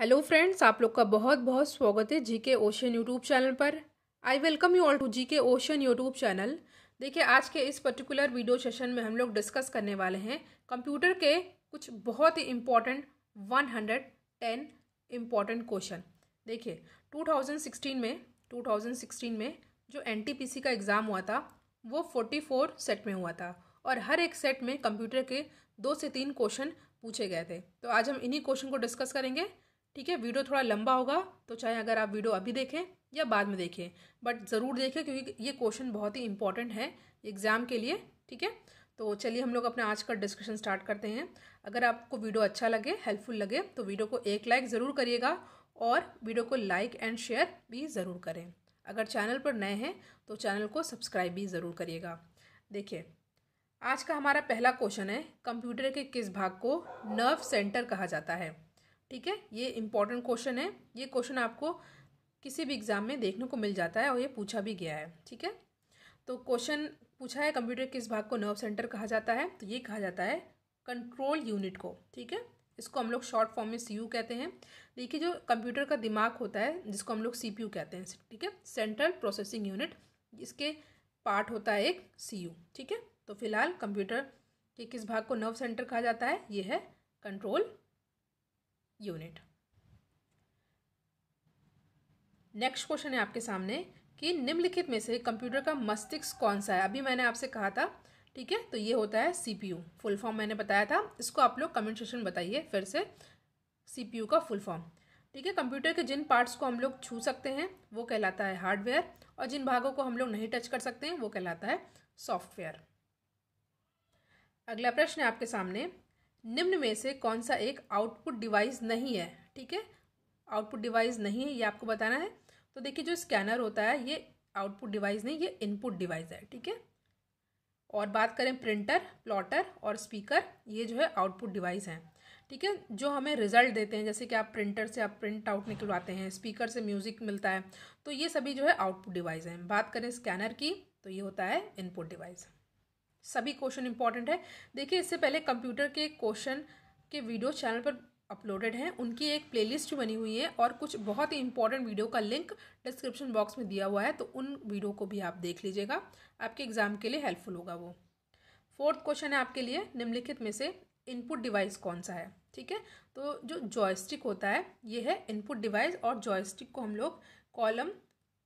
hello friends आप लोग का बहुत बहुत स्वागत है जी के ओशन यूट्यूब चैनल पर I welcome you all to G K ocean YouTube channel देखिए आज के इस पर्टिकुलर वीडियो सेशन में हम लोग डिस्कस करने वाले हैं कंप्यूटर के कुछ बहुत ही इम्पॉर्टेंट 110 इम्पॉर्टेंट क्वेश्चन देखिए 2016 में 2016 में जो एन का एग्ज़ाम हुआ था वो फोर्टी सेट में हुआ था और हर एक सेट में कंप्यूटर के दो से तीन क्वेश्चन पूछे गए थे तो आज हम इन्हीं क्वेश्चन को डिस्कस करेंगे ठीक है वीडियो थोड़ा लंबा होगा तो चाहे अगर आप वीडियो अभी देखें या बाद में देखें बट ज़रूर देखें क्योंकि ये क्वेश्चन बहुत ही इंपॉर्टेंट है एग्ज़ाम के लिए ठीक है तो चलिए हम लोग अपना आज का डिस्कशन स्टार्ट करते हैं अगर आपको वीडियो अच्छा लगे हेल्पफुल लगे तो वीडियो को एक लाइक ज़रूर करिएगा और वीडियो को लाइक एंड शेयर भी ज़रूर करें अगर चैनल पर नए हैं तो चैनल को सब्सक्राइब भी ज़रूर करिएगा देखिए आज का हमारा पहला क्वेश्चन है कंप्यूटर के किस भाग को नर्व सेंटर कहा जाता है ठीक है ये इंपॉर्टेंट क्वेश्चन है ये क्वेश्चन आपको किसी भी एग्ज़ाम में देखने को मिल जाता है और ये पूछा भी गया है ठीक है तो क्वेश्चन पूछा है कंप्यूटर किस भाग को नर्व सेंटर कहा जाता है तो ये कहा जाता है कंट्रोल यूनिट को ठीक है इसको हम लोग शॉर्ट फॉर्म में सी कहते हैं देखिए जो कंप्यूटर का दिमाग होता है जिसको हम लोग सी कहते हैं ठीक है सेंट्रल प्रोसेसिंग यूनिट इसके पार्ट होता है एक सी ठीक है तो फिलहाल कंप्यूटर के किस भाग को नर्व सेंटर कहा जाता है ये है कंट्रोल यूनिट नेक्स्ट क्वेश्चन है आपके सामने कि निम्नलिखित में से कंप्यूटर का मस्तिष्क कौन सा है अभी मैंने आपसे कहा था ठीक है तो ये होता है सीपीयू फुल फॉर्म मैंने बताया था इसको आप लोग कमेंट सेशन बताइए फिर से सीपीयू का फुल फॉर्म ठीक है कंप्यूटर के जिन पार्ट्स को हम लोग छू सकते हैं वो कहलाता है हार्डवेयर और जिन भागों को हम लोग नहीं टच कर सकते हैं वो कहलाता है सॉफ्टवेयर अगला प्रश्न है आपके सामने निम्न में से कौन सा एक आउटपुट डिवाइस नहीं है ठीक है आउटपुट डिवाइस नहीं है ये आपको बताना है तो देखिए जो स्कैनर होता है ये आउटपुट डिवाइस नहीं ये इनपुट डिवाइस है ठीक है और बात करें प्रिंटर प्लॉटर और स्पीकर ये जो है आउटपुट डिवाइस हैं ठीक है जो हमें रिजल्ट देते हैं जैसे कि आप प्रिंटर से आप प्रिंट आउट निकलवाते हैं स्पीकर से म्यूज़िक मिलता है तो ये सभी जो है आउटपुट डिवाइस हैं बात करें स्कैनर की तो ये होता है इनपुट डिवाइस सभी क्वेश्चन इंपॉर्टेंट है देखिए इससे पहले कंप्यूटर के क्वेश्चन के वीडियो चैनल पर अपलोडेड हैं उनकी एक प्लेलिस्ट बनी हुई है और कुछ बहुत ही इंपॉर्टेंट वीडियो का लिंक डिस्क्रिप्शन बॉक्स में दिया हुआ है तो उन वीडियो को भी आप देख लीजिएगा आपके एग्जाम के लिए हेल्पफुल होगा वो फोर्थ क्वेश्चन है आपके लिए निम्नलिखित में से इनपुट डिवाइस कौन सा है ठीक है तो जो जॉयस्टिक होता है ये है इनपुट डिवाइस और जॉयस्टिक को हम लोग कॉलम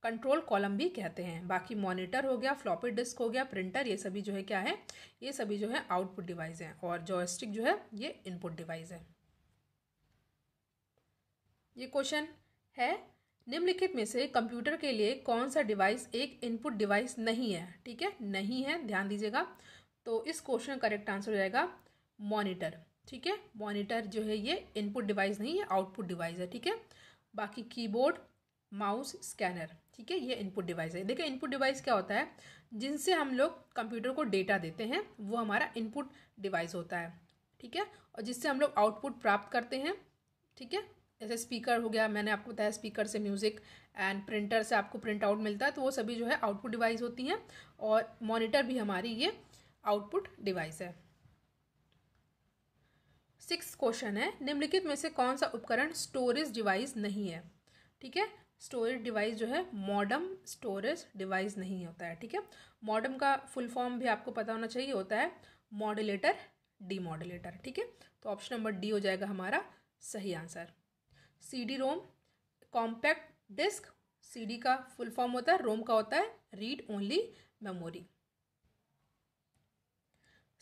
कंट्रोल कॉलम भी कहते हैं बाकी मॉनिटर हो गया फ्लॉपी डिस्क हो गया प्रिंटर ये सभी जो है क्या है ये सभी जो है आउटपुट डिवाइस हैं और जॉयस्टिक जो है ये इनपुट डिवाइस है ये क्वेश्चन है निम्नलिखित में से कंप्यूटर के लिए कौन सा डिवाइस एक इनपुट डिवाइस नहीं है ठीक है नहीं है ध्यान दीजिएगा तो इस क्वेश्चन का करेक्ट आंसर हो जाएगा मॉनिटर ठीक है मॉनिटर जो है ये इनपुट डिवाइस नहीं है आउटपुट डिवाइस है ठीक है बाकी कीबोर्ड माउस स्कैनर ठीक है ये इनपुट डिवाइस है देखिए इनपुट डिवाइस क्या होता है जिनसे हम लोग कंप्यूटर को डेटा देते हैं वो हमारा इनपुट डिवाइस होता है ठीक है और जिससे हम लोग आउटपुट प्राप्त करते हैं ठीक है जैसे स्पीकर हो गया मैंने आपको बताया स्पीकर से म्यूज़िक एंड प्रिंटर से आपको प्रिंट आउट मिलता है तो वो सभी जो है आउटपुट डिवाइस होती हैं और मॉनिटर भी हमारी ये आउटपुट डिवाइस है सिक्स क्वेश्चन है निम्नलिखित में से कौन सा उपकरण स्टोरेज डिवाइस नहीं है ठीक है स्टोरेज डिवाइस जो है मॉडम स्टोरेज डिवाइस नहीं होता है ठीक है मॉडम का फुल फॉर्म भी आपको पता होना चाहिए होता है मॉडुलेटर डी मॉडुलेटर ठीक है तो ऑप्शन नंबर डी हो जाएगा हमारा सही answer C D ROM compact disc C D का फुल फॉर्म होता है रोम का होता है रीड ओनली मेमोरी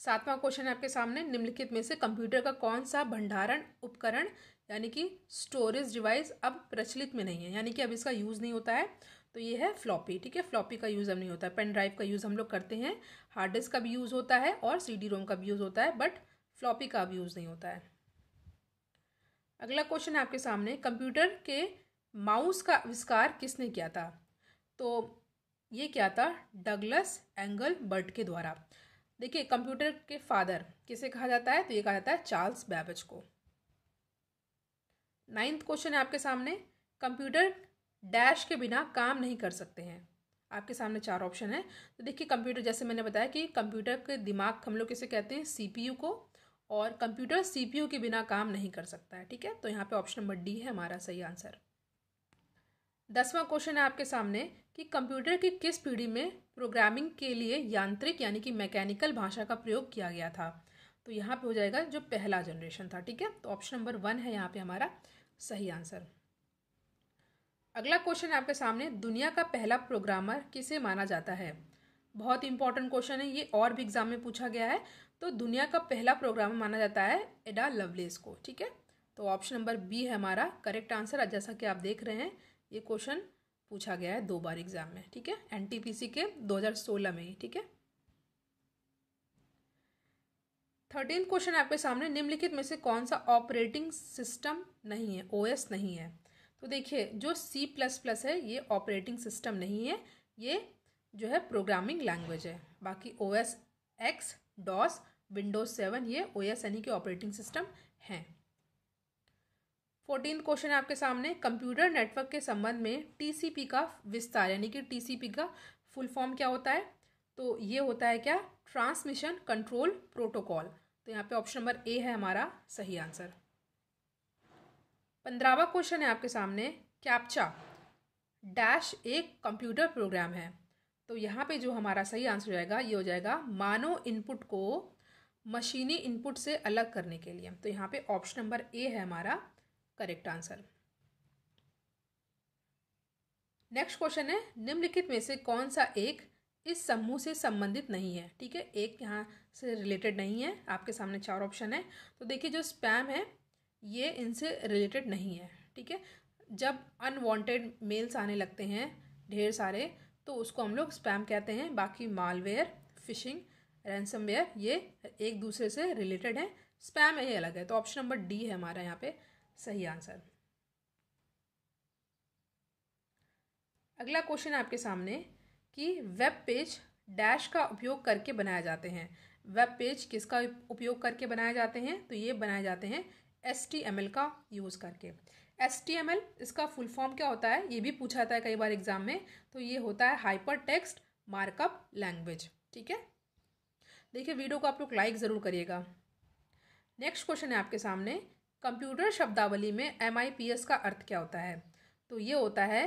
सातवां क्वेश्चन है आपके सामने निम्नलिखित में से कंप्यूटर का कौन सा भंडारण उपकरण यानी कि स्टोरेज डिवाइस अब प्रचलित में नहीं है यानी कि अब इसका यूज़ नहीं होता है तो ये है फ्लॉपी ठीक है फ्लॉपी का यूज़ अब नहीं होता है पेन ड्राइव का यूज़ हम लोग करते हैं हार्ड डिस्क का भी यूज़ होता है और सी डी रोम का भी यूज़ होता है बट फ्लॉपी का अब यूज़ नहीं होता है अगला क्वेश्चन है आपके सामने कंप्यूटर के माउस का आविष्कार किसने किया था तो ये क्या था डगलस एंगल बर्ट के द्वारा देखिए कंप्यूटर के फादर किसे कहा जाता है तो ये कहा जाता है चार्ल्स बैबज को नाइन्थ क्वेश्चन है आपके सामने कंप्यूटर डैश के बिना काम नहीं कर सकते हैं आपके सामने चार ऑप्शन है तो देखिए कंप्यूटर जैसे मैंने बताया कि कंप्यूटर के दिमाग हम लोग किसे कहते हैं सीपीयू को और कंप्यूटर सीपीयू के बिना काम नहीं कर सकता है ठीक है तो यहाँ पे ऑप्शन नंबर डी है हमारा सही आंसर दसवां क्वेश्चन है आपके सामने कि कंप्यूटर की किस पीढ़ी में प्रोग्रामिंग के लिए यांत्रिक यानी कि मैकेनिकल भाषा का प्रयोग किया गया था तो यहाँ पर हो जाएगा जो पहला जनरेशन था ठीक है तो ऑप्शन नंबर वन है यहाँ पे हमारा सही आंसर अगला क्वेश्चन है आपके सामने दुनिया का पहला प्रोग्रामर किसे माना जाता है बहुत इंपॉर्टेंट क्वेश्चन है ये और भी एग्जाम में पूछा गया है तो दुनिया का पहला प्रोग्रामर माना जाता है एडा लवलेस को ठीक है तो ऑप्शन नंबर बी है हमारा करेक्ट आंसर जैसा कि आप देख रहे हैं ये क्वेश्चन पूछा गया है दो बार एग्जाम में ठीक है एन के दो में ही ठीक है थर्टीन क्वेश्चन आपके सामने निम्नलिखित में से कौन सा ऑपरेटिंग सिस्टम नहीं है ओएस नहीं है तो देखिए जो सी प्लस प्लस है ये ऑपरेटिंग सिस्टम नहीं है ये जो है प्रोग्रामिंग लैंग्वेज है बाकी O S X DOS Windows seven ये ओ एस यानी कि ऑपरेटिंग सिस्टम हैं फोर्टीन क्वेश्चन है आपके सामने कंप्यूटर नेटवर्क के संबंध में टी का विस्तार यानी कि टी का फुल फॉर्म क्या होता है तो ये होता है क्या ट्रांसमिशन कंट्रोल प्रोटोकॉल तो यहाँ पे ऑप्शन नंबर ए है हमारा सही आंसर पंद्रहवा क्वेश्चन है आपके सामने कैप्चा डैश एक कंप्यूटर प्रोग्राम है तो यहाँ पे जो हमारा सही आंसर हो जाएगा ये हो जाएगा मानव इनपुट को मशीनी इनपुट से अलग करने के लिए तो यहाँ पे ऑप्शन नंबर ए है हमारा करेक्ट आंसर नेक्स्ट क्वेश्चन है निम्नलिखित में से कौन सा एक इस समूह से संबंधित नहीं है ठीक है एक यहाँ से रिलेटेड नहीं है आपके सामने चार ऑप्शन है तो देखिए जो स्पैम है ये इनसे रिलेटेड नहीं है ठीक है जब अनवांटेड मेल्स आने लगते हैं ढेर सारे तो उसको हम लोग स्पैम कहते हैं बाकी मालवेयर फिशिंग रैनसमवेयर ये एक दूसरे से रिलेटेड है स्पैम ये अलग है तो ऑप्शन नंबर डी है हमारा यहाँ पे सही आंसर अगला क्वेश्चन आपके सामने कि वेब पेज डैश का उपयोग करके बनाए जाते हैं वेब पेज किसका उपयोग करके बनाए जाते हैं तो ये बनाए जाते हैं एस का यूज़ करके एस इसका फुल फॉर्म क्या होता है ये भी पूछा जाता है कई बार एग्जाम में तो ये होता है हाइपर टेक्स्ट मार्कअप लैंग्वेज ठीक है देखिए वीडियो को आप लोग लाइक ज़रूर करिएगा नेक्स्ट क्वेश्चन है आपके सामने कंप्यूटर शब्दावली में एम का अर्थ क्या होता है तो ये होता है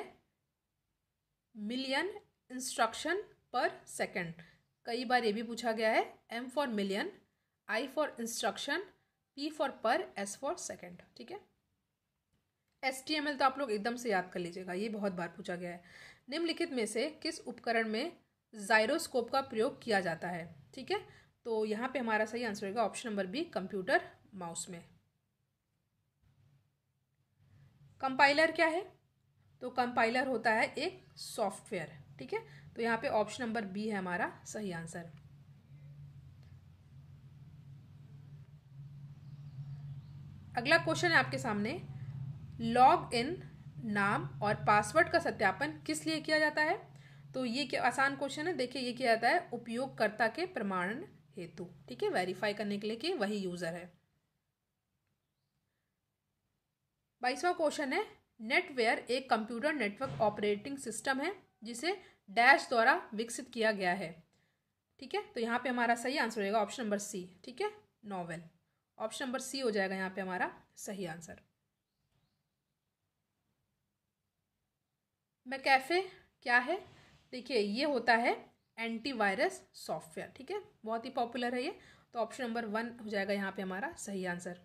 मिलियन इंस्ट्रक्शन पर सेकंड कई बार ये भी पूछा गया है M for million I for instruction P for per S for second ठीक है एस टी एम एल तो आप लोग एकदम से याद कर लीजिएगा ये बहुत बार पूछा गया है निम्नलिखित में से किस उपकरण में जायरोस्कोप का प्रयोग किया जाता है ठीक है तो यहाँ पे हमारा सही आंसर होगा option number B computer mouse में कंपाइलर क्या है तो कंपाइलर होता है एक सॉफ्टवेयर ठीक है तो यहाँ पे ऑप्शन नंबर बी है हमारा सही आंसर अगला क्वेश्चन है आपके सामने लॉग इन नाम और पासवर्ड का सत्यापन किस लिए किया जाता है तो ये क्या आसान क्वेश्चन है देखिए ये किया जाता है उपयोगकर्ता के प्रमाणन हेतु ठीक है वेरीफाई करने के लिए कि वही यूज़र है बाईसवा क्वेश्चन है नेटवेयर एक कंप्यूटर नेटवर्क ऑपरेटिंग सिस्टम है जिसे डैश द्वारा विकसित किया गया है ठीक है तो यहाँ पे हमारा सही आंसर होगा ऑप्शन नंबर सी ठीक है नॉवेल ऑप्शन नंबर सी हो जाएगा यहाँ पे हमारा सही आंसर कैफे क्या है देखिए ये होता है एंटीवायरस सॉफ्टवेयर ठीक है बहुत ही पॉपुलर है ये तो ऑप्शन नंबर वन हो जाएगा यहाँ पे हमारा सही आंसर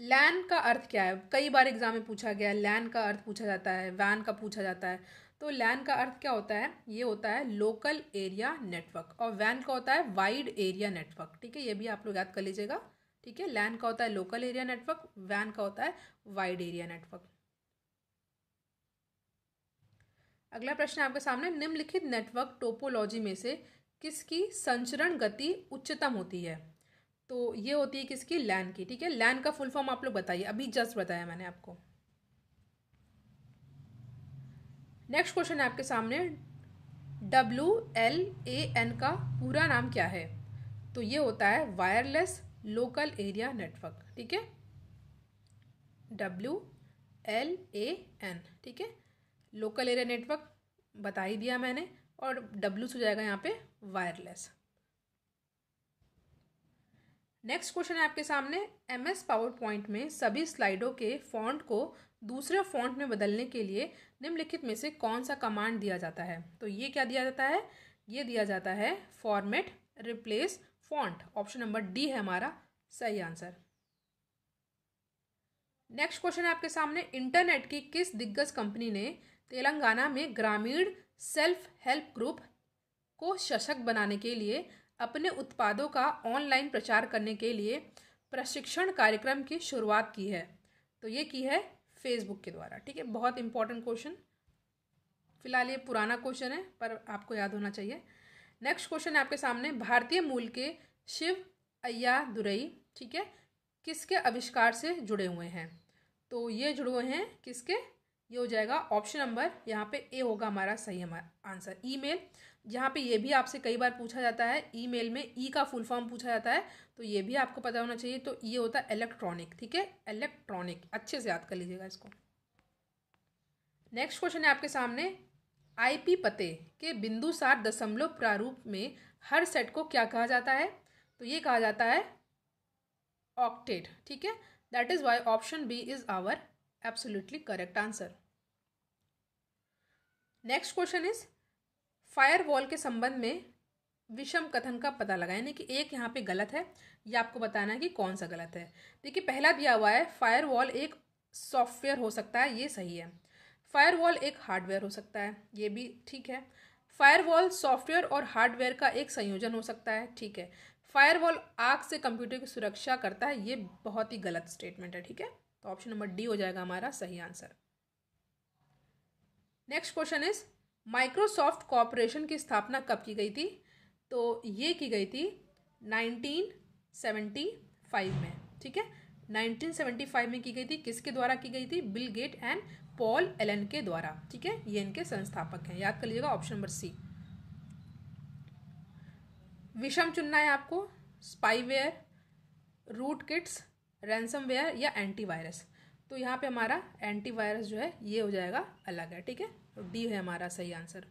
लैन का अर्थ क्या है कई बार एग्जाम में पूछा गया लैन का अर्थ पूछा जाता है वैन का पूछा जाता है तो लैन का अर्थ क्या होता है ये होता है लोकल एरिया नेटवर्क और वैन का होता है वाइड एरिया नेटवर्क ठीक है ये भी आप लोग याद कर लीजिएगा ठीक है लैन का होता है लोकल एरिया नेटवर्क वैन का होता है वाइड एरिया नेटवर्क अगला प्रश्न आपके सामने निम्नलिखित नेटवर्क टोपोलॉजी में से किसकी संचरण गति उच्चतम होती है तो ये होती है किसकी लैन की ठीक है लैन का फुल फॉर्म आप लोग बताइए अभी जस्ट बताया मैंने आपको नेक्स्ट क्वेश्चन है आपके सामने डब्ल्यू एल ए एन का पूरा नाम क्या है तो ये होता है वायरलेस लोकल एरिया नेटवर्क ठीक है डब्ल्यू एल ए एन ठीक है लोकल एरिया नेटवर्क बता ही दिया मैंने और डब्ल्यू से जाएगा यहाँ पे वायरलेस नेक्स्ट क्वेश्चन है आपके सामने एम एस पावर पॉइंट में सभी स्लाइडों के फॉन्ट को दूसरे फॉन्ट में बदलने के लिए निम्नलिखित में से कौन सा कमांड दिया जाता है तो ये क्या दिया जाता है ये दिया जाता है format replace font option number D है हमारा सही आंसर नेक्स्ट क्वेश्चन है आपके सामने इंटरनेट की किस दिग्गज कंपनी ने तेलंगाना में ग्रामीण सेल्फ हेल्प ग्रुप को सशक्त बनाने के लिए अपने उत्पादों का ऑनलाइन प्रचार करने के लिए प्रशिक्षण कार्यक्रम की शुरुआत की है तो ये की है फेसबुक के द्वारा ठीक है बहुत इंपॉर्टेंट क्वेश्चन फिलहाल ये पुराना क्वेश्चन है पर आपको याद होना चाहिए नेक्स्ट क्वेश्चन है आपके सामने भारतीय मूल के शिव अय्या दुरई ठीक है किसके आविष्कार से जुड़े हुए हैं तो ये जुड़े हुए हैं किसके ये हो जाएगा ऑप्शन नंबर यहाँ पे ए होगा हमारा सही हमारा आंसर ईमेल जहाँ पे ये भी आपसे कई बार पूछा जाता है ईमेल में ई का फुल फॉर्म पूछा जाता है तो ये भी आपको पता होना चाहिए तो ये होता है इलेक्ट्रॉनिक ठीक है इलेक्ट्रॉनिक अच्छे से याद कर लीजिएगा इसको नेक्स्ट क्वेश्चन है आपके सामने आईपी पते के बिंदु सात दशमलव प्रारूप में हर सेट को क्या कहा जाता है तो ये कहा जाता है ऑक्टेट ठीक है that is why option B is our absolutely correct answer next question is firewall के संबंध में विषम कथन का पता लगाएं यानी कि एक यहाँ पे गलत है ये आपको बताना है कि कौन सा गलत है देखिए पहला दिया हुआ है फायरवॉल एक सॉफ्टवेयर हो सकता है ये सही है फायरवॉल एक हार्डवेयर हो सकता है ये भी ठीक है फायरवॉल सॉफ्टवेयर और हार्डवेयर का एक संयोजन हो सकता है ठीक है फायरवॉल आग से कंप्यूटर की सुरक्षा करता है ये बहुत ही गलत स्टेटमेंट है ठीक है तो ऑप्शन नंबर डी हो जाएगा हमारा सही answer next question is Microsoft corporation की स्थापना कब की गई थी तो ये की गई थी 1975 में ठीक है 1975 में की गई थी किसके द्वारा की गई थी Bill Gate and Paul Allen के द्वारा ठीक है ये इनके संस्थापक हैं याद कर लीजिएगा ऑप्शन नंबर सी विषम चुनना है आपको स्पाईवेयर रूट किट्स वेयर या एंटीवायरस तो यहाँ पे हमारा एंटीवायरस जो है ये हो जाएगा अलग है ठीक है तो डी है हमारा सही आंसर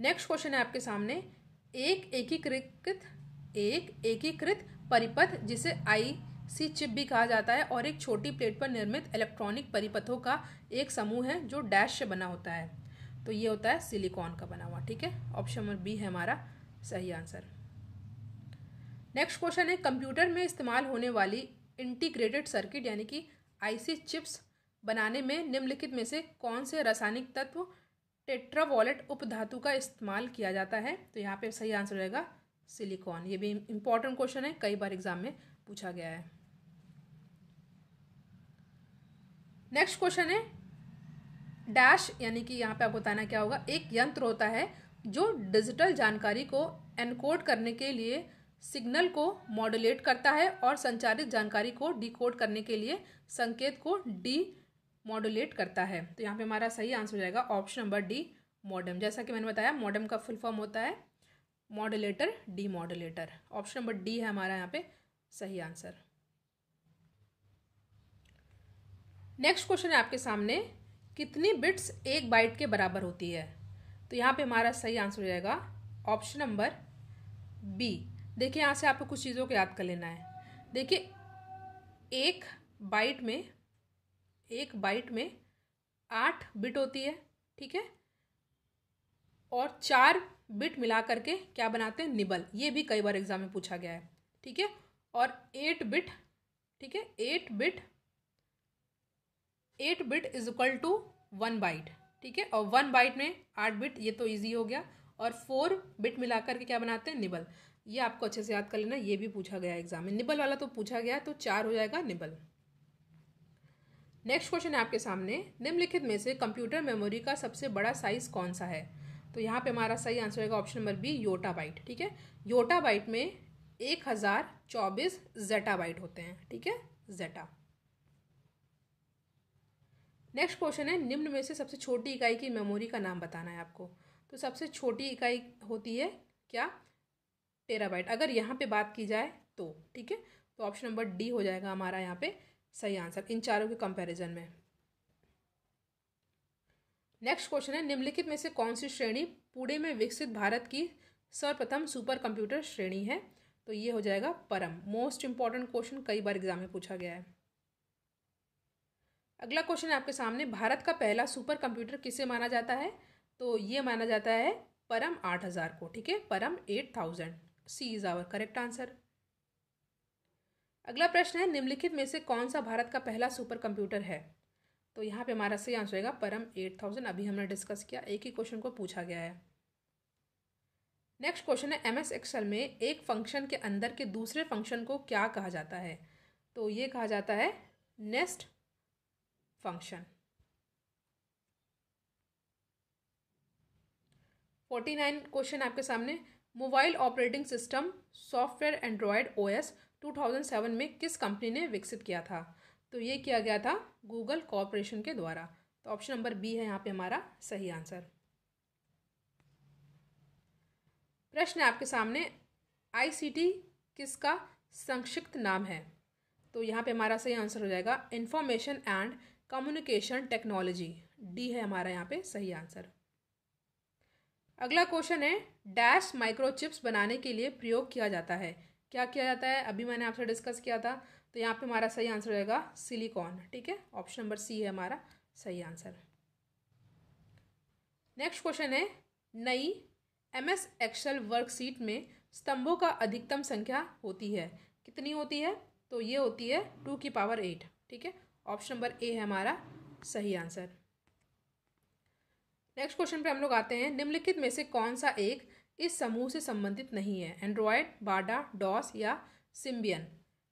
नेक्स्ट क्वेश्चन है आपके सामने एक एकीकृत एक एकीकृत परिपथ जिसे आई सी चिप भी कहा जाता है और एक छोटी प्लेट पर निर्मित इलेक्ट्रॉनिक परिपथों का एक समूह है जो डैश से बना होता है तो ये होता है सिलिकॉन का बना हुआ ठीक है ऑप्शन नंबर बी है हमारा सही आंसर नेक्स्ट क्वेश्चन है कंप्यूटर में इस्तेमाल होने वाली इंटीग्रेटेड सर्किट यानी कि आईसी चिप्स बनाने में निम्नलिखित में से कौन से रासायनिक तत्व टेट्रावॉलेट उपधातु का इस्तेमाल किया जाता है तो यहाँ पे सही आंसर रहेगा सिलिकॉन ये भी इम्पॉर्टेंट क्वेश्चन है कई बार एग्जाम में पूछा गया है नेक्स्ट क्वेश्चन है डैश यानी कि यहाँ पे आपको बताना क्या होगा एक यंत्र होता है जो डिजिटल जानकारी को एनकोड करने के लिए सिग्नल को मॉड्यूलेट करता है और संचारित जानकारी को डिकोड करने के लिए संकेत को डी मॉडुलेट करता है तो यहाँ पे हमारा सही आंसर हो जाएगा ऑप्शन नंबर डी मॉडम जैसा कि मैंने बताया मॉडम का फुल फॉर्म होता है modulator demodulator option number D है हमारा यहाँ पे सही आंसर नेक्स्ट क्वेश्चन है आपके सामने कितनी बिट्स एक बाइट के बराबर होती है तो यहाँ पे हमारा सही आंसर हो जाएगा ऑप्शन नंबर बी देखिए यहाँ से आपको कुछ चीज़ों को याद कर लेना है देखिए एक बाइट में एक बाइट में आठ बिट होती है ठीक है और चार बिट मिला करके क्या बनाते हैं निबल ये भी कई बार एग्जाम में पूछा गया है ठीक है और एट बिट ठीक है eight bit eight bit is equal to one byte ठीक है और वन बाइट में आठ बिट ये तो इजी हो गया और फोर बिट मिला करके क्या बनाते हैं निबल ये आपको अच्छे से याद कर लेना ये भी पूछा गया एग्जाम में निबल वाला तो पूछा गया तो चार हो जाएगा निबल नेक्स्ट क्वेश्चन है आपके सामने निम्नलिखित में से कंप्यूटर मेमोरी का सबसे बड़ा साइज कौन सा है तो यहाँ पे हमारा सही आंसर होगा option number B yotta byte ठीक है योटा बाइट में एक हज़ार चौबीस जेटा बाइट होते हैं ठीक है जेटा नेक्स्ट क्वेश्चन है निम्न में से सबसे छोटी इकाई की मेमोरी का नाम बताना है आपको तो सबसे छोटी इकाई होती है क्या टेराबाइट अगर यहाँ पे बात की जाए तो ठीक है तो ऑप्शन नंबर डी हो जाएगा हमारा यहाँ पे सही आंसर इन चारों के कंपैरिजन में नेक्स्ट क्वेश्चन है निम्नलिखित में से कौन सी श्रेणी पुणे में विकसित भारत की सर्वप्रथम सुपर कंप्यूटर श्रेणी है तो ये हो जाएगा परम मोस्ट इंपॉर्टेंट क्वेश्चन कई बार एग्जाम में पूछा गया है अगला क्वेश्चन आपके सामने भारत का पहला सुपर कंप्यूटर किसे माना जाता है तो ये माना जाता है परम आठ हज़ार को ठीक है Param eight thousand C is our correct answer अगला प्रश्न है निम्नलिखित में से कौन सा भारत का पहला सुपर कंप्यूटर है तो यहाँ पे हमारा सही आंसर होगा परम एट थाउजेंड अभी हमने डिस्कस किया एक ही क्वेश्चन को पूछा गया है नेक्स्ट क्वेश्चन है एम एस एक्सल में एक फंक्शन के अंदर के दूसरे फंक्शन को क्या कहा जाता है तो ये कहा जाता है nest function forty nine question आपके सामने mobile operating system software Android OS 2007 में किस कंपनी ने विकसित किया था तो ये किया गया था गूगल कॉरपोरेशन के द्वारा तो ऑप्शन नंबर बी है यहाँ पे हमारा सही आंसर प्रश्न आपके सामने आईसीटी किसका संक्षिप्त नाम है तो यहाँ पे हमारा सही आंसर हो जाएगा information and communication technology D है हमारा यहाँ पे सही आंसर अगला क्वेश्चन है डैश माइक्रोचिप्स बनाने के लिए प्रयोग किया जाता है क्या किया जाता है अभी मैंने आपसे डिस्कस किया था तो यहाँ पे हमारा सही आंसर रहेगा सिलिकॉन ठीक है ऑप्शन नंबर सी है हमारा सही आंसर नेक्स्ट क्वेश्चन है नई एम एस एक्सेल वर्कशीट में स्तंभों का अधिकतम संख्या होती है कितनी होती है तो ये होती है टू की पावर एट ठीक है ऑप्शन नंबर ए है हमारा सही आंसर नेक्स्ट क्वेश्चन पे हम लोग आते हैं निम्नलिखित में से कौन सा एक इस समूह से संबंधित नहीं है एंड्रॉयड बाडा डॉस या सिम्बियन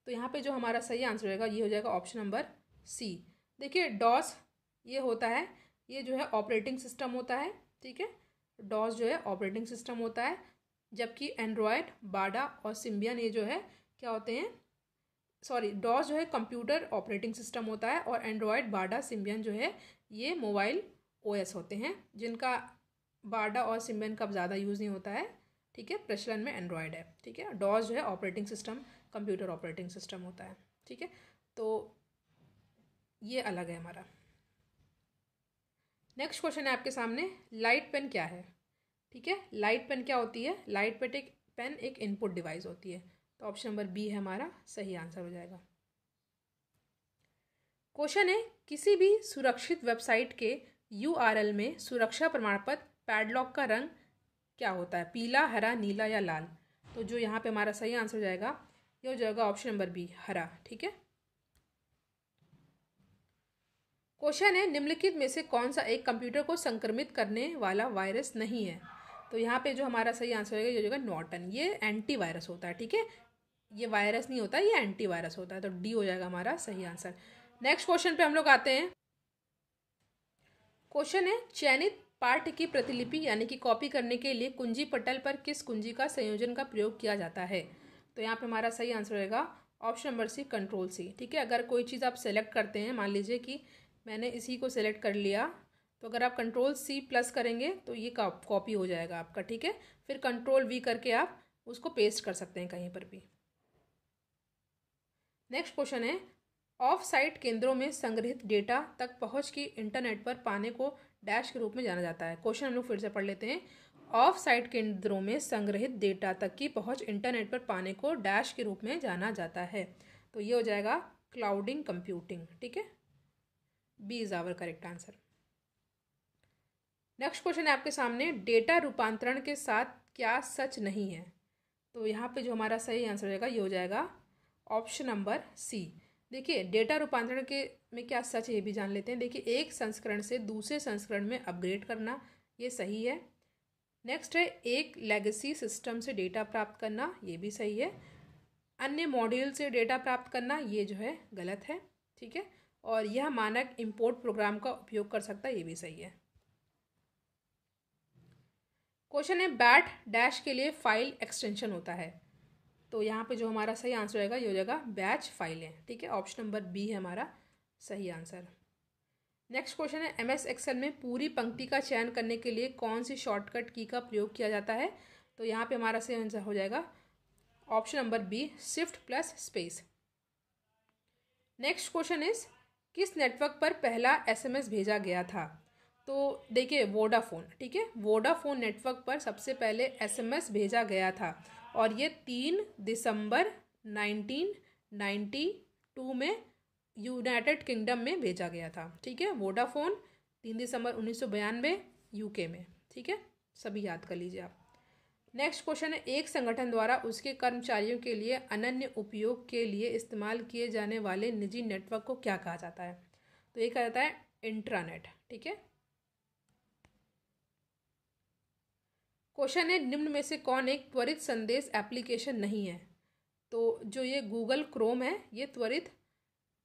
तो यहाँ पे जो हमारा सही आंसर रहेगा ये हो जाएगा ऑप्शन नंबर सी देखिए डॉस ये होता है ये जो है ऑपरेटिंग सिस्टम होता है ठीक है डॉस जो है ऑपरेटिंग सिस्टम होता है जबकि एंड्रॉयड बाडा और सिम्बियन ये जो है क्या होते हैं सॉरी डॉस जो है कंप्यूटर ऑपरेटिंग सिस्टम होता है और एंड्रॉयड बाडा सिम्बियन जो है ये मोबाइल ओएस होते हैं जिनका बाडा और सिम्बेन का अब ज़्यादा यूज़ नहीं होता है ठीक है प्रचलन में एंड्रॉयड है ठीक है डॉज जो है operating system computer operating system होता है ठीक है तो ये अलग है हमारा नेक्स्ट क्वेश्चन है आपके सामने लाइट पेन क्या है ठीक है लाइट पेन क्या होती है लाइट पेट एक पेन एक इनपुट डिवाइस होती है तो ऑप्शन नंबर बी है हमारा सही आंसर हो जाएगा क्वेश्चन है किसी भी सुरक्षित वेबसाइट के यूआरएल में सुरक्षा प्रमाण पत्र पैडलॉक का रंग क्या होता है पीला हरा नीला या लाल तो जो यहाँ पे हमारा सही आंसर हो जाएगा ये हो जाएगा ऑप्शन नंबर बी हरा ठीक है क्वेश्चन है निम्नलिखित में से कौन सा एक कंप्यूटर को संक्रमित करने वाला वायरस नहीं है तो यहाँ पे जो हमारा सही आंसर होगा ये हो जाएगा नॉटन ये एंटी वायरस होता है ठीक है ये वायरस नहीं होता ये एंटी वायरस होता है तो डी हो जाएगा हमारा सही आंसर नेक्स्ट क्वेश्चन पे हम लोग आते हैं क्वेश्चन है चयनित पाठ की प्रतिलिपि यानी कि कॉपी करने के लिए कुंजी पटल पर किस कुंजी का संयोजन का प्रयोग किया जाता है तो यहाँ पे हमारा सही आंसर रहेगा option number C control C ठीक है अगर कोई चीज़ आप सेलेक्ट करते हैं मान लीजिए कि मैंने इसी को सेलेक्ट कर लिया तो अगर आप कंट्रोल सी प्लस करेंगे तो ये कॉपी हो जाएगा आपका ठीक है फिर कंट्रोल वी करके आप उसको पेस्ट कर सकते हैं कहीं पर भी नेक्स्ट क्वेश्चन है ऑफ साइट केंद्रों में संग्रहित डेटा तक पहुंच की इंटरनेट पर पाने को डैश के रूप में जाना जाता है क्वेश्चन हम लोग फिर से पढ़ लेते हैं ऑफ साइट केंद्रों में संग्रहित डेटा तक की पहुंच इंटरनेट पर पाने को डैश के रूप में जाना जाता है तो ये हो जाएगा क्लाउडिंग कंप्यूटिंग ठीक है B is our correct answer next question है आपके सामने डेटा रूपांतरण के साथ क्या सच नहीं है तो यहाँ पे जो हमारा सही आंसर हो जाएगा ये हो जाएगा ऑप्शन नंबर सी देखिए डेटा रूपांतरण के में क्या सच ये भी जान लेते हैं देखिए एक संस्करण से दूसरे संस्करण में अपग्रेड करना ये सही है नेक्स्ट है एक लेगेसी सिस्टम से डेटा प्राप्त करना ये भी सही है अन्य मॉड्यूल से डेटा प्राप्त करना ये जो है गलत है ठीक है और यह मानक इंपोर्ट प्रोग्राम का उपयोग कर सकता है ये भी सही है क्वेश्चन है बैट डैश के लिए फाइल एक्सटेंशन होता है तो यहाँ पे जो हमारा सही आंसर रहेगा ये हो जाएगा बैच फाइलें ठीक है ऑप्शन नंबर बी है हमारा सही आंसर नेक्स्ट क्वेश्चन है एम एस एक्सेल में पूरी पंक्ति का चयन करने के लिए कौन सी शॉर्टकट की का प्रयोग किया जाता है तो यहाँ पे हमारा सही आंसर हो जाएगा option number B shift plus space next question is किस नेटवर्क पर पहला एसएमएस भेजा गया था तो देखिए वोडाफोन ठीक है वोडाफोन नेटवर्क पर सबसे पहले एसएमएस भेजा गया था और ये तीन दिसंबर 1992 में यूनाइटेड किंगडम में भेजा गया था ठीक है वोडाफोन तीन दिसंबर उन्नीस यूके में ठीक है सभी याद कर लीजिए आप नेक्स्ट क्वेश्चन है एक संगठन द्वारा उसके कर्मचारियों के लिए अनन्य उपयोग के लिए इस्तेमाल किए जाने वाले निजी नेटवर्क को क्या कहा जाता है तो ये कहा जाता है इंट्रानेट ठीक है क्वेश्चन है निम्न में से कौन एक त्वरित संदेश एप्लीकेशन नहीं है तो जो ये गूगल क्रोम है ये त्वरित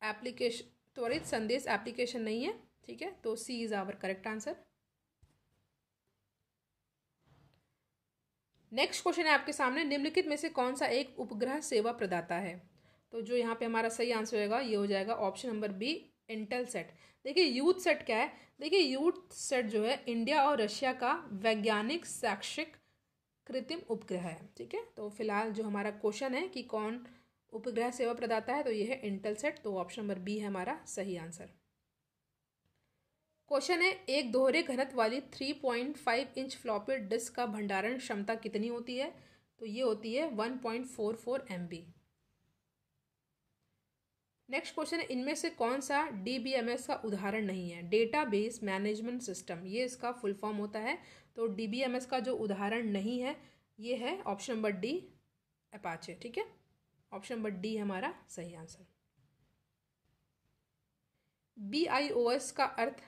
एप्लीकेशन त्वरित संदेश एप्लीकेशन नहीं है ठीक है तो C is our correct answer next question है आपके सामने निम्नलिखित में से कौन सा एक उपग्रह सेवा प्रदाता है तो जो यहाँ पे हमारा सही आंसर होगा ये हो जाएगा option number B Intel set देखिए यूथ सेट क्या है देखिए यूथ सेट जो है इंडिया और रशिया का वैज्ञानिक शैक्षिक कृत्रिम उपग्रह है ठीक है तो फिलहाल जो हमारा क्वेश्चन है कि कौन उपग्रह सेवा प्रदाता है तो यह है इंटल सेट तो ऑप्शन नंबर बी है हमारा सही आंसर क्वेश्चन है एक दोहरे घनत्व वाली three point five inch floppy disk का भंडारण क्षमता कितनी होती है तो ये होती है one point four four M B next question है इनमें से कौन सा डीबीएमएस का उदाहरण नहीं है डेटाबेस मैनेजमेंट सिस्टम ये इसका फुल फॉर्म होता है तो डीबीएमएस का जो उदाहरण नहीं है ये है ऑप्शन नंबर डी अपाचे ठीक है ऑप्शन नंबर डी हमारा सही answer B I O S का अर्थ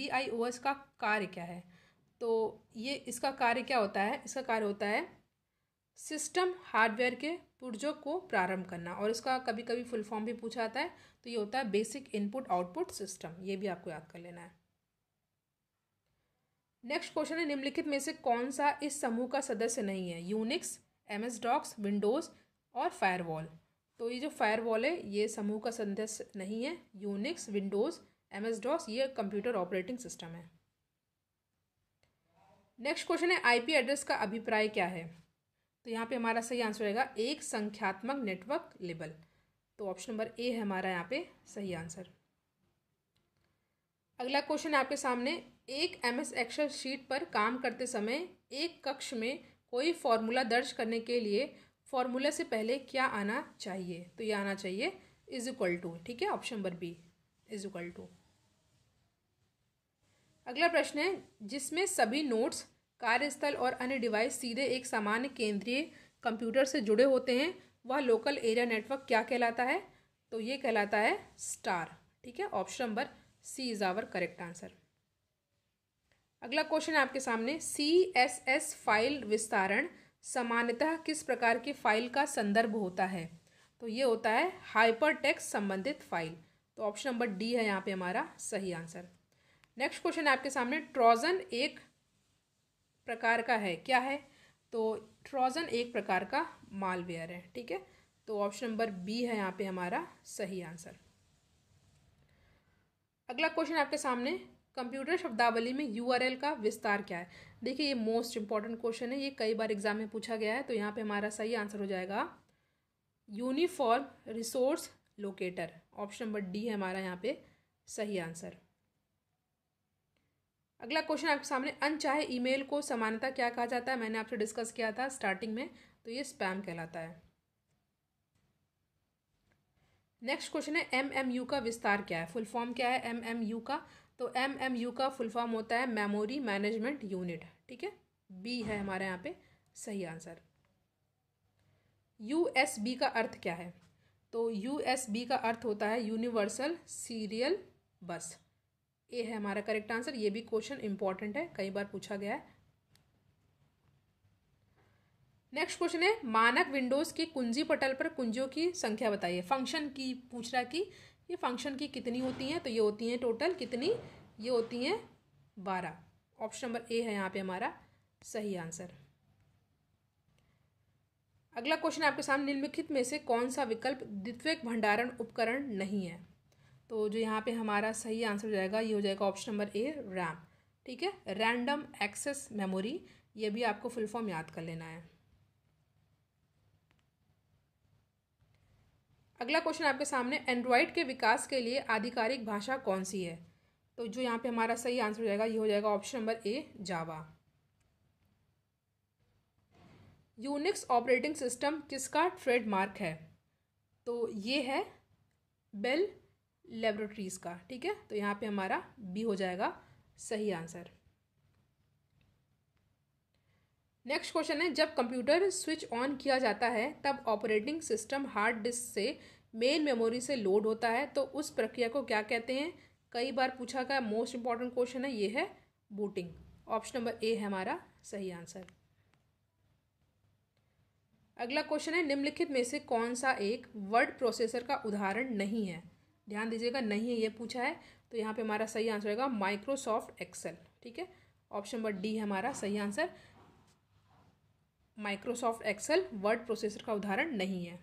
बी आई ओ एस का कार्य क्या है तो ये इसका कार्य क्या होता है इसका कार्य होता है सिस्टम हार्डवेयर के पुर्जों को प्रारंभ करना और इसका कभी कभी फुल फॉर्म भी पूछा आता है तो ये होता है बेसिक इनपुट आउटपुट सिस्टम ये भी आपको याद कर लेना है नेक्स्ट क्वेश्चन है निम्नलिखित में से कौन सा इस समूह का सदस्य नहीं है Unix M S DOS Windows और फायरवॉल तो ये जो फायरवॉल है ये समूह का सदस्य नहीं है Unix Windows M S DOS ये कंप्यूटर ऑपरेटिंग सिस्टम है नेक्स्ट क्वेश्चन है आईपी एड्रेस का अभिप्राय क्या है तो यहाँ पे हमारा सही आंसर रहेगा एक संख्यात्मक नेटवर्क लेबल तो ऑप्शन नंबर ए है हमारा यहाँ पे सही आंसर अगला क्वेश्चन आपके सामने एक एम एस एक्सल शीट पर काम करते समय एक कक्ष में कोई फॉर्मूला दर्ज करने के लिए फॉर्मूला से पहले क्या आना चाहिए तो ये आना चाहिए इज इक्वल टू ठीक है option number B is equal to अगला प्रश्न है जिसमें सभी नोट्स कार्यस्थल और अन्य डिवाइस सीधे एक सामान्य केंद्रीय कंप्यूटर से जुड़े होते हैं वह लोकल एरिया नेटवर्क क्या कहलाता है तो ये कहलाता है स्टार ठीक है option number C is our correct answer अगला क्वेश्चन आपके सामने सी एस एस फाइल विस्तारण सामान्यतः किस प्रकार की फाइल का संदर्भ होता है तो ये होता है हाइपर टेक्स संबंधित फाइल तो ऑप्शन नंबर डी है यहाँ पे हमारा सही आंसर नेक्स्ट क्वेश्चन आपके सामने ट्रोजन एक प्रकार का है क्या है तो ट्रोजन एक प्रकार का मालवेयर है ठीक है तो ऑप्शन नंबर बी है यहाँ पे हमारा सही आंसर अगला क्वेश्चन आपके सामने कंप्यूटर शब्दावली में यूआरएल का विस्तार क्या है देखिए ये मोस्ट इंपॉर्टेंट क्वेश्चन है ये कई बार एग्जाम में पूछा गया है तो यहाँ पे हमारा सही आंसर हो जाएगा uniform resource locator option number D है हमारा यहाँ पे सही आंसर अगला क्वेश्चन आपके सामने अनचाहे ईमेल को समानता क्या कहा जाता है मैंने आपसे डिस्कस किया था स्टार्टिंग में तो ये स्पैम कहलाता है नेक्स्ट क्वेश्चन है एम एम यू का विस्तार क्या है फुल फॉर्म क्या है एम एम यू का तो एम एम यू का फुल फॉर्म होता है मेमोरी मैनेजमेंट यूनिट ठीक है बी है हमारे यहाँ पे सही आंसर यू एस बी का अर्थ क्या है तो यू एस बी का अर्थ होता है यूनिवर्सल सीरियल बस ए है हमारा करेक्ट आंसर ये भी क्वेश्चन इंपॉर्टेंट है कई बार पूछा गया है नेक्स्ट क्वेश्चन है मानक विंडोज के कुंजी पटल पर कुंजियों की संख्या बताइए फंक्शन की पूछ रहा कि ये फंक्शन की कितनी होती हैं तो ये होती हैं टोटल कितनी ये होती हैं बारह ऑप्शन नंबर ए है यहाँ पे हमारा सही आंसर अगला क्वेश्चन आपके सामने निम्नलिखित में से कौन सा विकल्प द्वितीय भंडारण उपकरण नहीं है तो जो यहाँ पे हमारा सही आंसर हो जाएगा ये हो जाएगा ऑप्शन नंबर ए रैम ठीक है रैंडम एक्सेस मेमोरी ये भी आपको फुल फॉर्म याद कर लेना है अगला क्वेश्चन आपके सामने एंड्रॉयड के विकास के लिए आधिकारिक भाषा कौन सी है तो जो यहाँ पे हमारा सही आंसर हो जाएगा ये हो जाएगा option number A Java Unix operating system किसका ट्रेडमार्क है तो ये है बेल लेबोरेटरीज़ का ठीक है तो यहाँ पे हमारा बी हो जाएगा सही आंसर नेक्स्ट क्वेश्चन है जब कंप्यूटर स्विच ऑन किया जाता है तब ऑपरेटिंग सिस्टम हार्ड डिस्क से मेन मेमोरी से लोड होता है तो उस प्रक्रिया को क्या कहते हैं कई बार पूछा गया मोस्ट इंपॉर्टेंट क्वेश्चन है ये है बूटिंग ऑप्शन नंबर ए है हमारा सही आंसर अगला क्वेश्चन है निम्नलिखित में से कौन सा एक वर्ड प्रोसेसर का उदाहरण नहीं है ध्यान दीजिएगा नहीं है ये पूछा है तो यहाँ पे हमारा सही आंसर होगा माइक्रोसॉफ्ट एक्सेल ठीक है ऑप्शन नंबर डी है हमारा सही answer Microsoft Excel word processor का उदाहरण नहीं है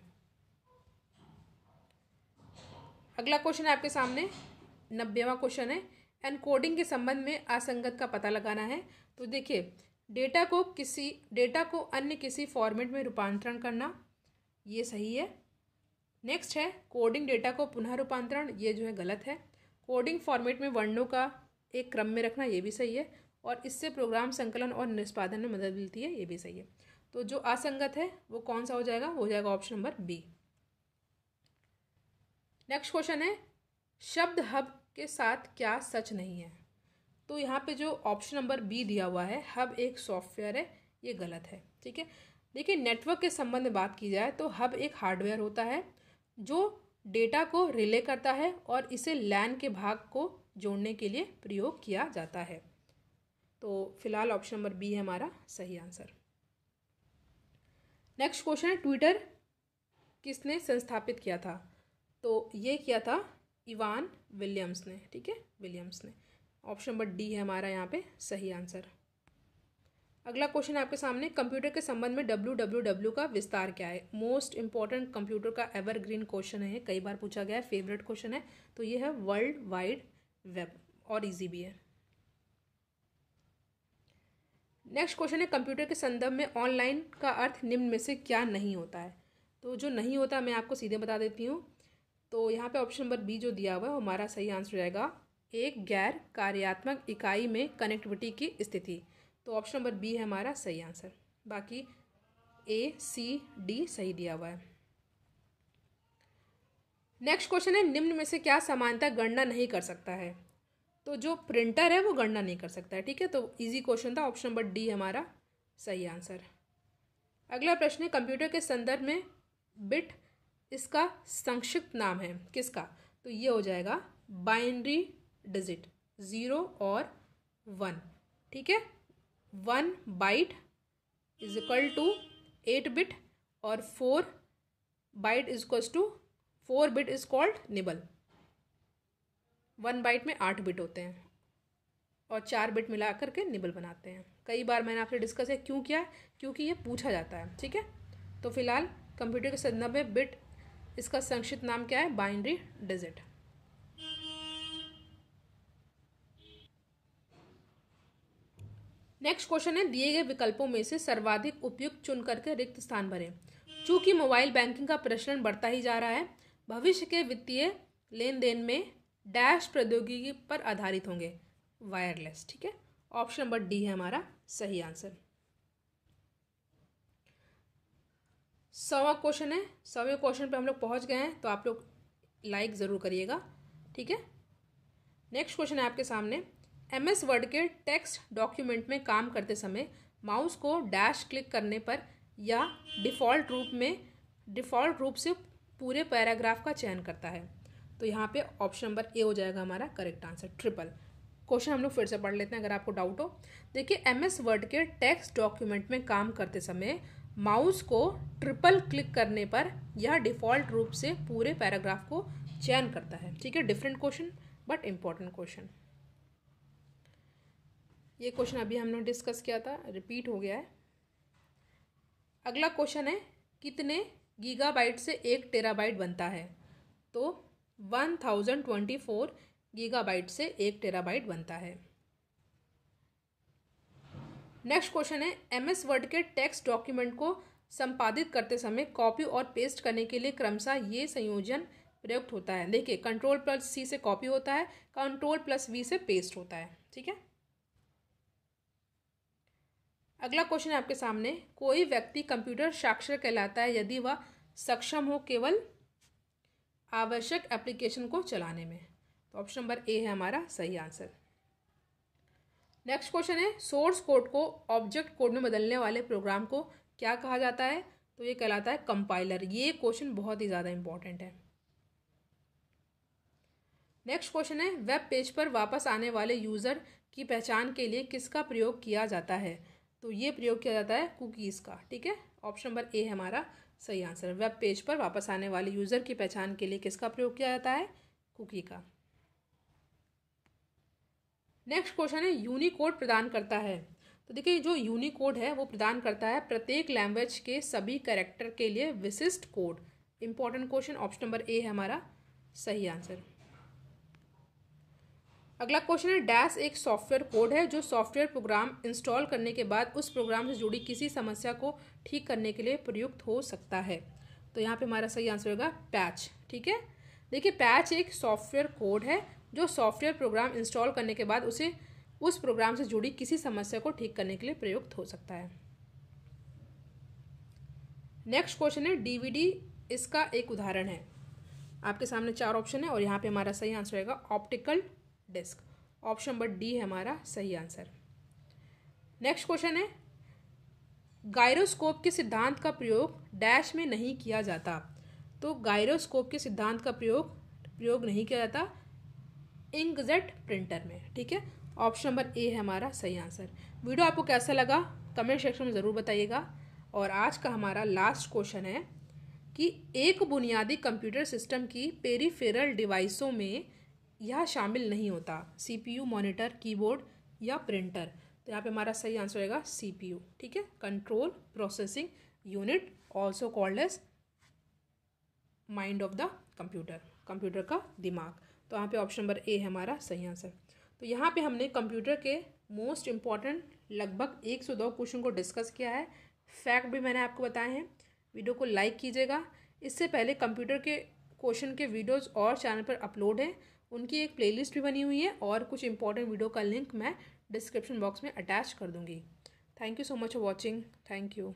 अगला क्वेश्चन है आपके सामने नब्बेवा क्वेश्चन है एनकोडिंग के संबंध में असंगत का पता लगाना है तो देखिए डेटा को किसी डेटा को अन्य किसी फॉर्मेट में रूपांतरण करना ये सही है नेक्स्ट है कोडिंग डेटा को पुनः रूपांतरण ये जो है गलत है कोडिंग फॉर्मेट में वर्णों का एक क्रम में रखना ये भी सही है और इससे प्रोग्राम संकलन और निष्पादन में मदद मिलती है ये भी सही है तो जो असंगत है वो कौन सा हो जाएगा वो हो जाएगा option number B next question है शब्द हब के साथ क्या सच नहीं है तो यहाँ पे जो ऑप्शन नंबर बी दिया हुआ है हब एक सॉफ्टवेयर है ये गलत है ठीक है देखिए नेटवर्क के संबंध में बात की जाए तो हब एक हार्डवेयर होता है जो डेटा को रिले करता है और इसे लैन के भाग को जोड़ने के लिए प्रयोग किया जाता है तो फिलहाल ऑप्शन नंबर बी है हमारा सही आंसर नेक्स्ट क्वेश्चन है ट्विटर किसने संस्थापित किया था तो ये किया था इवान विलियम्स ने ठीक है विलियम्स ने ऑप्शन नंबर डी है हमारा यहाँ पे सही आंसर अगला क्वेश्चन आपके सामने कंप्यूटर के संबंध में डब्ल्यू डब्ल्यू डब्ल्यू का विस्तार क्या है मोस्ट इंपॉर्टेंट कंप्यूटर का एवरग्रीन क्वेश्चन है कई बार पूछा गया है फेवरेट क्वेश्चन है तो ये है वर्ल्ड वाइड वेब और इजी भी है नेक्स्ट क्वेश्चन है कंप्यूटर के संदर्भ में ऑनलाइन का अर्थ निम्न में से क्या नहीं होता है तो जो नहीं होता मैं आपको सीधे बता देती हूँ तो यहाँ पे ऑप्शन नंबर बी जो दिया हुआ है हमारा सही आंसर रहेगा एक गैर कार्यात्मक इकाई में कनेक्टिविटी की स्थिति तो ऑप्शन नंबर बी है हमारा सही आंसर बाकी ए सी डी सही दिया हुआ है नेक्स्ट क्वेश्चन है निम्न में से क्या समानता गणना नहीं कर सकता है तो जो प्रिंटर है वो गणना नहीं कर सकता है ठीक है तो इजी क्वेश्चन था ऑप्शन नंबर डी हमारा सही आंसर अगला प्रश्न है कंप्यूटर के संदर्भ में बिट इसका संक्षिप्त नाम है किसका तो ये हो जाएगा बाइनरी डिजिट ज़ीरो और वन ठीक है one byte is equal to eight bit और four byte is equal to four bit is called nibble one byte में आठ बिट होते हैं और चार बिट मिला करके निबल बनाते हैं कई बार मैंने आपसे डिस्कस है क्यों किया क्योंकि ये पूछा जाता है ठीक है तो फिलहाल कंप्यूटर के संदर्भ में बिट इसका संक्षिप्त नाम क्या है बाइनरी डिजिट नेक्स्ट क्वेश्चन है दिए गए विकल्पों में से सर्वाधिक उपयुक्त चुन करके रिक्त स्थान भरें चूंकि मोबाइल बैंकिंग का प्रचलन बढ़ता ही जा रहा है भविष्य के वित्तीय लेन देन में डैश प्रौद्योगिकी पर आधारित होंगे वायरलेस ठीक है ऑप्शन नंबर डी है हमारा सही आंसर सवा क्वेश्चन है सवे क्वेश्चन पे हम लोग पहुंच गए हैं तो आप लोग लाइक ज़रूर करिएगा ठीक है नेक्स्ट क्वेश्चन है आपके सामने एम एस वर्ड के टेक्स्ट डॉक्यूमेंट में काम करते समय माउस को डैश क्लिक करने पर या डिफ़ॉल्ट रूप में डिफ़ॉल्ट रूप से पूरे पैराग्राफ का चयन करता है तो यहाँ पे ऑप्शन नंबर ए हो जाएगा हमारा करेक्ट आंसर ट्रिपल क्वेश्चन हम लोग फिर से पढ़ लेते हैं अगर आपको डाउट हो देखिए एम एस वर्ड के टेक्स्ट डॉक्यूमेंट में काम करते समय माउस को ट्रिपल क्लिक करने पर यह डिफ़ॉल्ट रूप से पूरे पैराग्राफ को चयन करता है ठीक है different question but important question ये क्वेश्चन अभी हमने डिस्कस किया था रिपीट हो गया है अगला क्वेश्चन है कितने गीगाबाइट से एक टेराबाइट बनता है तो one thousand twenty four gigabyte से एक टेराबाइट बनता है नेक्स्ट क्वेश्चन है एम एस वर्ड के टेक्स्ट डॉक्यूमेंट को संपादित करते समय कॉपी और पेस्ट करने के लिए क्रमशः ये संयोजन प्रयुक्त होता है देखिए कंट्रोल प्लस सी से कॉपी होता है कंट्रोल प्लस वी से पेस्ट होता है ठीक है अगला क्वेश्चन आपके सामने कोई व्यक्ति कंप्यूटर साक्षर कहलाता है यदि वह सक्षम हो केवल आवश्यक एप्लीकेशन को चलाने में तो ऑप्शन नंबर ए है हमारा सही आंसर नेक्स्ट क्वेश्चन है सोर्स कोड को ऑब्जेक्ट कोड में बदलने वाले प्रोग्राम को क्या कहा जाता है तो ये कहलाता है कंपाइलर ये क्वेश्चन बहुत ही ज़्यादा इंपॉर्टेंट है नेक्स्ट क्वेश्चन है वेब पेज पर वापस आने वाले यूज़र की पहचान के लिए किसका प्रयोग किया जाता है तो ये प्रयोग किया जाता है कुकीज़ का ठीक है ऑप्शन नंबर ए हमारा सही आंसर वेब पेज पर वापस आने वाले यूज़र की पहचान के लिए किसका प्रयोग किया जाता है कुकी का नेक्स्ट क्वेश्चन है यूनिकोड प्रदान करता है तो देखिए जो यूनिकोड है वो प्रदान करता है प्रत्येक लैंग्वेज के सभी कैरेक्टर के लिए विशिष्ट code important question option number A है हमारा सही आंसर अगला क्वेश्चन है डैश एक सॉफ्टवेयर कोड है जो सॉफ्टवेयर प्रोग्राम इंस्टॉल करने के बाद उस प्रोग्राम से जुड़ी किसी समस्या को ठीक करने के लिए प्रयुक्त हो सकता है तो यहाँ पे हमारा सही आंसर होगा पैच ठीक है देखिए पैच एक सॉफ्टवेयर कोड है जो सॉफ्टवेयर प्रोग्राम इंस्टॉल करने के बाद उसे उस प्रोग्राम से जुड़ी किसी समस्या को ठीक करने के लिए प्रयुक्त हो सकता है नेक्स्ट क्वेश्चन है डीवीडी इसका एक उदाहरण है आपके सामने चार ऑप्शन है और यहाँ पे हमारा सही आंसर रहेगा optical disc option number D है हमारा सही आंसर नेक्स्ट क्वेश्चन है गायरोस्कोप के सिद्धांत का प्रयोग डैश में नहीं किया जाता तो गायरोस्कोप के सिद्धांत का प्रयोग प्रयोग नहीं किया जाता इंकजेट प्रिंटर में ठीक है ऑप्शन नंबर ए है हमारा सही आंसर वीडियो आपको कैसा लगा कमेंट सेक्शन में ज़रूर बताइएगा और आज का हमारा लास्ट क्वेश्चन है कि एक बुनियादी कंप्यूटर सिस्टम की पेरीफेरल डिवाइसों में यह शामिल नहीं होता सीपीयू मॉनिटर कीबोर्ड या प्रिंटर तो यहाँ पे हमारा सही आंसर रहेगा सीपीयू ठीक है control processing unit also called as mind of the computer computer का दिमाग तो यहाँ पे ऑप्शन नंबर ए है हमारा सही आंसर तो यहाँ पे हमने कंप्यूटर के मोस्ट इम्पॉर्टेंट लगभग एक सौ दो क्वेश्चन को डिस्कस किया है फैक्ट भी मैंने आपको बताए हैं वीडियो को लाइक कीजिएगा इससे पहले कंप्यूटर के क्वेश्चन के वीडियोज़ और चैनल पर अपलोड हैं उनकी एक प्लेलिस्ट भी बनी हुई है और कुछ इंपॉर्टेंट वीडियो का लिंक मैं डिस्क्रिप्शन बॉक्स में अटैच कर दूँगी thank you so much for watching thank you